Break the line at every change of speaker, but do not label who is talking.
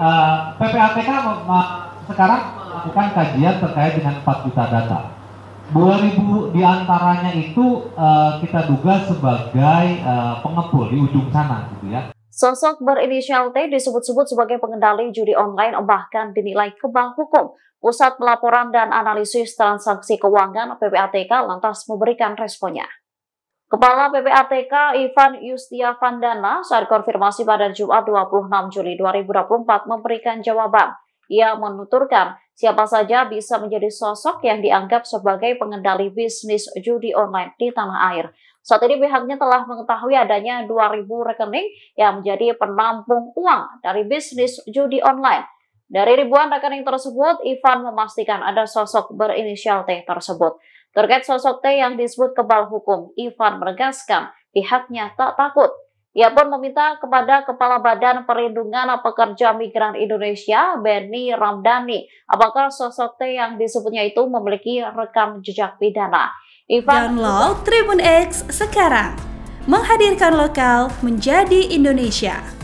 Eh, PPATK sekarang melakukan kajian terkait dengan 4 juta data. 2000 diantaranya itu eh, kita duga sebagai eh, pengepul di ujung sana gitu ya.
Sosok berinisial T disebut-sebut sebagai pengendali judi online bahkan dinilai kebal hukum. Pusat Pelaporan dan Analisis Transaksi Keuangan PPATK lantas memberikan responnya. Kepala PPATK Ivan Yustia Vandana saat konfirmasi pada Jumat 26 Juli 2024 memberikan jawaban. Ia menuturkan siapa saja bisa menjadi sosok yang dianggap sebagai pengendali bisnis judi online di tanah air. Saat ini pihaknya telah mengetahui adanya 2.000 rekening yang menjadi penampung uang dari bisnis judi online. Dari ribuan rekening tersebut, Ivan memastikan ada sosok berinisial T tersebut. Terkait sosok T yang disebut kebal hukum, Ivan menegaskan pihaknya tak takut. Ia pun meminta kepada Kepala Badan Perlindungan Pekerja Migran Indonesia, Benny Ramdhani, apakah sosok T yang disebutnya itu memiliki rekam jejak pidana. Ivan Download Tribun X sekarang, menghadirkan lokal menjadi Indonesia.